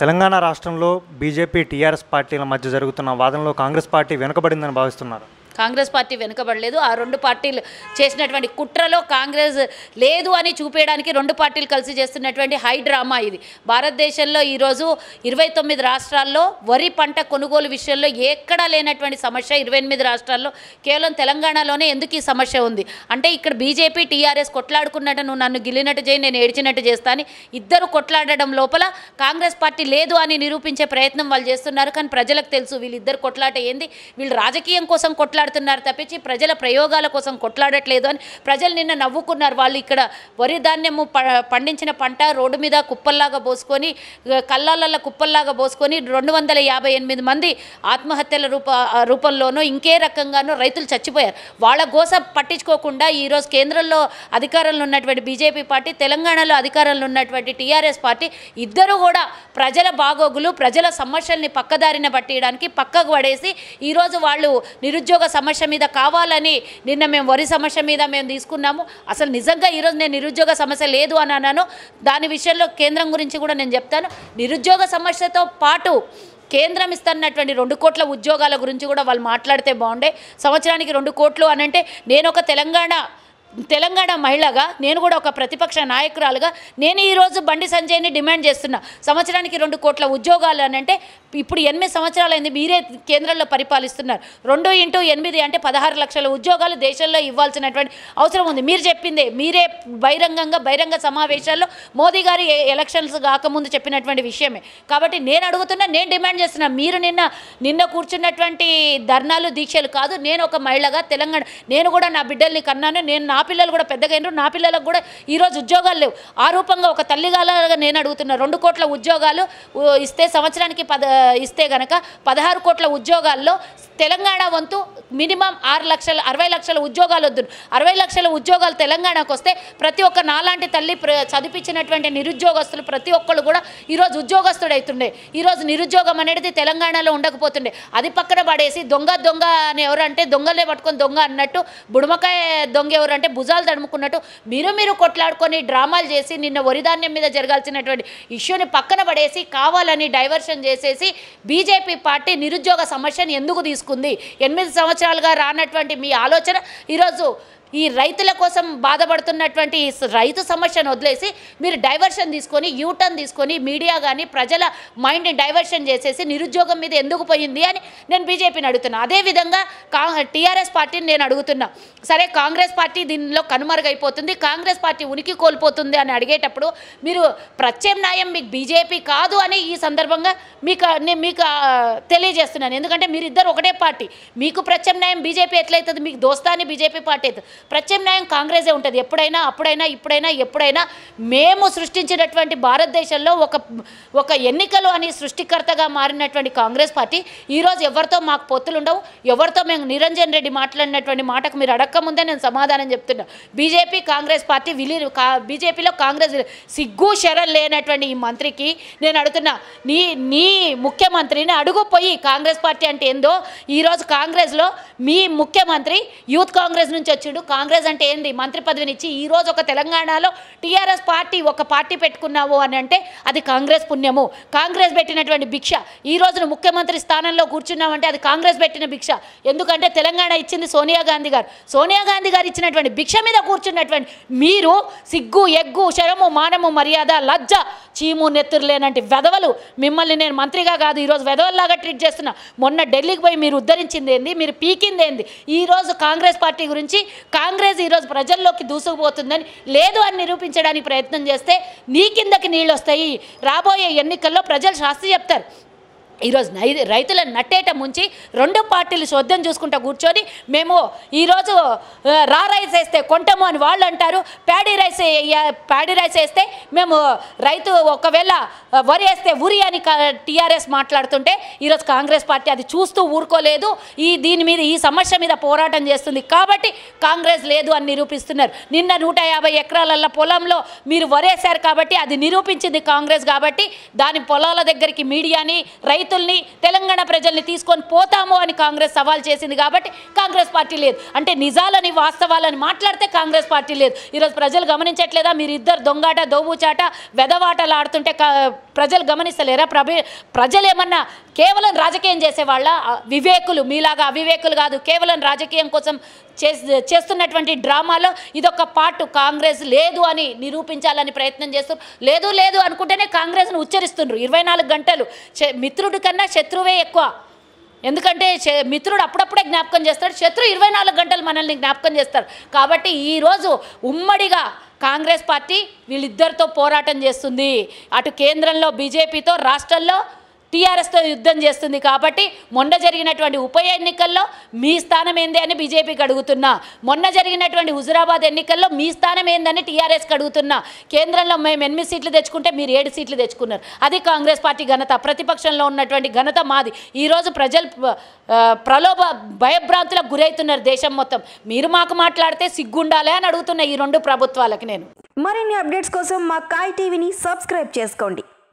తెలంగాణ రాష్ట్రంలో BJP TRS పార్టీల మధ్య జరుగుతున్న వాదనలో కాంగ్రెస్ పార్టీ వెనుకబడిందని భావిస్తున్నారు కాంగ్రెస్ పార్టీ వెనుకబడలేదు ఆ రెండు పార్టీలు చేసినటువంటి కుట్రలో కాంగ్రెస్ లేదు అని చూపేయడానికి రెండు పార్టీలు కలిసి చేస్తున్నటువంటి హై డ్రామా ఇది భారతదేశంలో ఈరోజు ఇరవై తొమ్మిది రాష్ట్రాల్లో వరి పంట కొనుగోలు విషయంలో ఎక్కడా లేనటువంటి సమస్య ఇరవై ఎనిమిది రాష్ట్రాల్లో కేవలం తెలంగాణలోనే ఎందుకు ఈ సమస్య ఉంది అంటే ఇక్కడ బీజేపీ టీఆర్ఎస్ కొట్లాడుకున్నట్టు నువ్వు నన్ను గిల్లినట్టు చేయి నేను ఏడ్చినట్టు చేస్తాను ఇద్దరు కొట్లాడడం లోపల కాంగ్రెస్ పార్టీ లేదు అని నిరూపించే ప్రయత్నం వాళ్ళు చేస్తున్నారు కానీ ప్రజలకు తెలుసు వీళ్ళిద్దరు కొట్లాట ఏంది వీళ్ళు రాజకీయం కోసం కొట్లాడు కొట్లాడుతున్నారు తప్పించి ప్రజల ప్రయోగాల కోసం కొట్లాడట్లేదు అని ప్రజలు నిన్న నవ్వుకున్నారు వాళ్ళు ఇక్కడ వరి ధాన్యము పండించిన పంట రోడ్డు మీద కుప్పల్లాగా పోసుకొని కల్లాలల్ల కుప్పల్లాగా పోసుకొని రెండు వందల యాభై ఎనిమిది మంది ఆత్మహత్యల రూప రూపంలోనూ ఇంకే రకంగానూ రైతులు చచ్చిపోయారు వాళ్ళ గోస పట్టించుకోకుండా ఈరోజు కేంద్రంలో అధికారంలో ఉన్నటువంటి బీజేపీ పార్టీ తెలంగాణలో అధికారంలో ఉన్నటువంటి టీఆర్ఎస్ పార్టీ ఇద్దరు కూడా ప్రజల బాగోగులు ప్రజల సమస్యల్ని పక్కదారిన పట్టేయడానికి పక్కకు పడేసి ఈరోజు వాళ్ళు నిరుద్యోగ సమస్య మీద కావాలని నిన్న మేము వరి సమస్య మీద మేము తీసుకున్నాము అసలు నిజంగా ఈరోజు నేను నిరుద్యోగ సమస్య లేదు అని అన్నాను దాని విషయంలో కేంద్రం గురించి కూడా నేను చెప్తాను నిరుద్యోగ సమస్యతో పాటు కేంద్రం ఇస్తున్నటువంటి రెండు కోట్ల ఉద్యోగాల గురించి కూడా వాళ్ళు మాట్లాడితే బాగుండే సంవత్సరానికి రెండు కోట్లు అనంటే నేను ఒక తెలంగాణ తెలంగాణ మహిళగా నేను కూడా ఒక ప్రతిపక్ష నాయకురాలుగా నేను ఈరోజు బండి సంజయ్ని డిమాండ్ చేస్తున్నా సంవత్సరానికి రెండు కోట్ల ఉద్యోగాలు అని అంటే ఇప్పుడు ఎనిమిది సంవత్సరాలైంది మీరే కేంద్రంలో పరిపాలిస్తున్నారు రెండు ఇంటూ ఎనిమిది అంటే పదహారు లక్షల ఉద్యోగాలు దేశంలో ఇవ్వాల్సినటువంటి అవసరం ఉంది మీరు చెప్పిందే మీరే బహిరంగంగా బహిరంగ సమావేశాల్లో మోదీ గారు ఎలక్షన్స్ కాకముందు చెప్పినటువంటి విషయమే కాబట్టి నేను అడుగుతున్నా నేను డిమాండ్ చేస్తున్నా మీరు నిన్న నిన్న కూర్చున్నటువంటి ధర్నాలు దీక్షలు కాదు నేను ఒక మహిళగా తెలంగాణ నేను కూడా నా బిడ్డల్ని కన్నాను నేను నా పిల్లలు కూడా పెద్దగా అయినారు నా పిల్లలకు కూడా ఈరోజు ఉద్యోగాలు లేవు ఆ రూపంగా ఒక తల్లిగాలగా నేను అడుగుతున్నా రెండు కోట్ల ఉద్యోగాలు ఇస్తే సంవత్సరానికి పద ఇస్తే గనక పదహారు కోట్ల ఉద్యోగాల్లో తెలంగాణ వంతు మినిమం ఆరు లక్షల అరవై లక్షల ఉద్యోగాలు వద్దు అరవై లక్షల ఉద్యోగాలు తెలంగాణకు వస్తే ప్రతి ఒక్క నాలాంటి తల్లి చదివించినటువంటి నిరుద్యోగస్తులు ప్రతి ఒక్కళ్ళు కూడా ఈరోజు ఉద్యోగస్తుడు అవుతుండే ఈరోజు నిరుద్యోగం అనేది తెలంగాణలో ఉండకపోతుండే అది పక్కన పడేసి దొంగ దొంగ అని ఎవరంటే దొంగలే పట్టుకొని దొంగ అన్నట్టు బుడమకాయ దొంగ ఎవరంటే భుజాలు తడుముకున్నట్టు మీరు మీరు కొట్లాడుకొని డ్రామాలు చేసి నిన్న వరిధాన్యం మీద జరగాల్సినటువంటి ఇష్యూని పక్కన పడేసి కావాలని డైవర్షన్ చేసేసి బీజేపీ పార్టీ నిరుద్యోగ సమస్యను ఎందుకు తీసుకుంది ఎనిమిది సంవత్సరాలుగా రానటువంటి మీ ఆలోచన ఈరోజు ఈ రైతుల కోసం బాధపడుతున్నటువంటి రైతు సమస్యను వదిలేసి మీరు డైవర్షన్ తీసుకొని యూటర్న్ తీసుకొని మీడియా కానీ ప్రజల మైండ్ని డైవర్షన్ చేసేసి నిరుద్యోగం మీద ఎందుకు పోయింది అని నేను బీజేపీని అడుగుతున్నా అదేవిధంగా కా టీఆర్ఎస్ పార్టీని నేను అడుగుతున్నా సరే కాంగ్రెస్ పార్టీ దీనిలో కనుమరుగైపోతుంది కాంగ్రెస్ పార్టీ ఉనికి కోల్పోతుంది అని అడిగేటప్పుడు మీరు ప్రత్యామ్నాయం మీకు బీజేపీ కాదు అని ఈ సందర్భంగా మీకు నేను మీకు తెలియజేస్తున్నాను ఎందుకంటే మీరిద్దరు ఒకటే పార్టీ మీకు ప్రత్యామ్నాయం బీజేపీ ఎట్లయితుంది మీకు దోస్తాని బీజేపీ పార్టీ అవుతుంది ప్రత్యామ్నాయం కాంగ్రెసే ఉంటుంది ఎప్పుడైనా అప్పుడైనా ఇప్పుడైనా ఎప్పుడైనా మేము సృష్టించినటువంటి భారతదేశంలో ఒక ఒక ఎన్నికలు అని సృష్టికర్తగా మారినటువంటి కాంగ్రెస్ పార్టీ ఈరోజు ఎవరితో మాకు పొత్తులు ఉండవు ఎవరితో మేము నిరంజన్ రెడ్డి మాట్లాడినటువంటి మాటకు మీరు అడక్కముందే నేను సమాధానం చెప్తున్నా బీజేపీ కాంగ్రెస్ పార్టీ విలీ బీజేపీలో కాంగ్రెస్ సిగ్గు శరణ్ లేనటువంటి ఈ మంత్రికి నేను అడుగుతున్నా నీ నీ ముఖ్యమంత్రిని అడుగు పోయి కాంగ్రెస్ పార్టీ అంటే ఏందో ఈరోజు కాంగ్రెస్లో మీ ముఖ్యమంత్రి యూత్ కాంగ్రెస్ నుంచి వచ్చిండు కాంగ్రెస్ అంటే ఏంది మంత్రి పదవినిచ్చి ఈరోజు ఒక తెలంగాణలో టీఆర్ఎస్ పార్టీ ఒక పార్టీ పెట్టుకున్నావు అని అంటే అది కాంగ్రెస్ పుణ్యము కాంగ్రెస్ పెట్టినటువంటి భిక్ష ఈ రోజున ముఖ్యమంత్రి స్థానంలో కూర్చున్నామంటే అది కాంగ్రెస్ పెట్టిన భిక్ష ఎందుకంటే తెలంగాణ ఇచ్చింది సోనియా గాంధీ గారు సోనియా గాంధీ గారు ఇచ్చినటువంటి భిక్ష మీద కూర్చున్నటువంటి మీరు సిగ్గు ఎగ్గు శరము మానము మర్యాద లజ్జ చీము నెత్తురు లేనంటే వెధవలు మిమ్మల్ని నేను మంత్రిగా కాదు ఈరోజు వెధవల్లాగా ట్రీట్ చేస్తున్నా మొన్న ఢిల్లీకి పోయి మీరు ఉద్ధరించింది ఏంది మీరు పీకింది ఏంది ఈరోజు కాంగ్రెస్ పార్టీ గురించి కాంగ్రెస్ ఈరోజు ప్రజల్లోకి దూసుకుపోతుందని లేదు అని నిరూపించడానికి ప్రయత్నం చేస్తే నీ కిందకి నీళ్ళు వస్తాయి రాబోయే ఎన్నికల్లో ప్రజలు శాస్త్రి చెప్తారు ఈరోజు నై రైతుల నట్టేట ముంచి రెండు పార్టీలు శుద్ధం చూసుకుంటా కూర్చొని మేము ఈరోజు రా రైస్ వేస్తే కొంటాము అని వాళ్ళు అంటారు ప్యాడీ రైస్ ప్యాడీ రైస్ వేస్తే మేము రైతు ఒకవేళ వరి వేస్తే ఉరి అని టీఆర్ఎస్ మాట్లాడుతుంటే ఈరోజు కాంగ్రెస్ పార్టీ అది చూస్తూ ఊరుకోలేదు ఈ దీని మీద ఈ సమస్య మీద పోరాటం చేస్తుంది కాబట్టి కాంగ్రెస్ లేదు అని నిరూపిస్తున్నారు నిన్న నూట యాభై ఎకరాలల్ల పొలంలో మీరు వరేశారు కాబట్టి అది నిరూపించింది కాంగ్రెస్ కాబట్టి దాని పొలాల దగ్గరికి మీడియాని రైతు రైతుల్ని తెలంగాణ ప్రజల్ని తీసుకొని పోతాము అని కాంగ్రెస్ సవాల్ చేసింది కాబట్టి కాంగ్రెస్ పార్టీ లేదు అంటే నిజాలని వాస్తవాలని మాట్లాడితే కాంగ్రెస్ పార్టీ లేదు ఈరోజు ప్రజలు గమనించట్లేదా మీరు ఇద్దరు దొంగాట దోబుచాట వెదవాటలు ఆడుతుంటే ప్రజలు గమనిస్తలేరా ప్రభ ప్రజలు ఏమన్నా కేవలం రాజకీయం చేసేవాళ్ళ వివేకులు మీలాగా అవివేకులు కాదు కేవలం రాజకీయం కోసం చేస్తున్నటువంటి డ్రామాలో ఇదొక పార్ట్ కాంగ్రెస్ లేదు అని నిరూపించాలని ప్రయత్నం చేస్తారు లేదు లేదు అనుకుంటేనే కాంగ్రెస్ను ఉచ్చరిస్తుండ్రు ఇరవై గంటలు మిత్రుడి కన్నా శత్రువే ఎక్కువ ఎందుకంటే మిత్రుడు అప్పుడప్పుడే జ్ఞాపకం చేస్తాడు శత్రు ఇరవై నాలుగు గంటలు మనల్ని జ్ఞాపకం చేస్తారు కాబట్టి ఈరోజు ఉమ్మడిగా కాంగ్రెస్ పార్టీ వీళ్ళిద్దరితో పోరాటం చేస్తుంది అటు కేంద్రంలో బీజేపీతో రాష్ట్రంలో టీఆర్ఎస్తో యుద్ధం చేస్తుంది కాబట్టి మొన్న జరిగినటువంటి ఉప ఎన్నికల్లో మీ స్థానం ఏంది అని బీజేపీకి అడుగుతున్నా మొన్న జరిగినటువంటి హుజురాబాద్ ఎన్నికల్లో మీ స్థానం ఏందని టీఆర్ఎస్కి అడుగుతున్నా కేంద్రంలో మేము ఎనిమిది సీట్లు తెచ్చుకుంటే మీరు ఏడు సీట్లు తెచ్చుకున్నారు అది కాంగ్రెస్ పార్టీ ఘనత ప్రతిపక్షంలో ఉన్నటువంటి ఘనత మాది ఈరోజు ప్రజలు ప్రలోభ భయభ్రాంతులకు గురవుతున్నారు దేశం మొత్తం మీరు మాకు మాట్లాడితే సిగ్గుండాలే అని అడుగుతున్నాయి ఈ రెండు ప్రభుత్వాలకు నేను మరిన్ని అప్డేట్స్ కోసం మా కాయ్ టీవీని సబ్స్క్రైబ్ చేసుకోండి